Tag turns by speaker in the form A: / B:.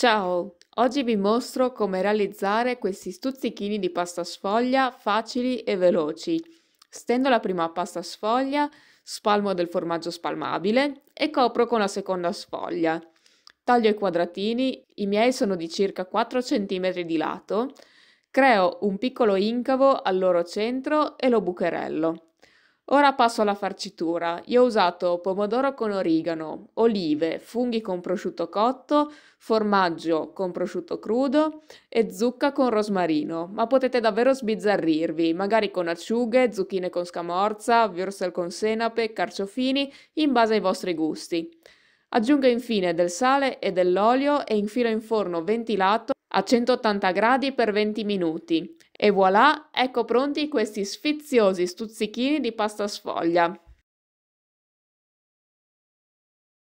A: Ciao! Oggi vi mostro come realizzare questi stuzzichini di pasta sfoglia facili e veloci. Stendo la prima pasta sfoglia, spalmo del formaggio spalmabile e copro con la seconda sfoglia. Taglio i quadratini, i miei sono di circa 4 cm di lato, creo un piccolo incavo al loro centro e lo bucherello. Ora passo alla farcitura. Io ho usato pomodoro con origano, olive, funghi con prosciutto cotto, formaggio con prosciutto crudo e zucca con rosmarino, ma potete davvero sbizzarrirvi, magari con acciughe, zucchine con scamorza, würstel con senape, carciofini, in base ai vostri gusti. Aggiungo infine del sale e dell'olio e infilo in forno ventilato a 180 gradi per 20 minuti. E voilà, ecco pronti questi sfiziosi stuzzichini di pasta sfoglia.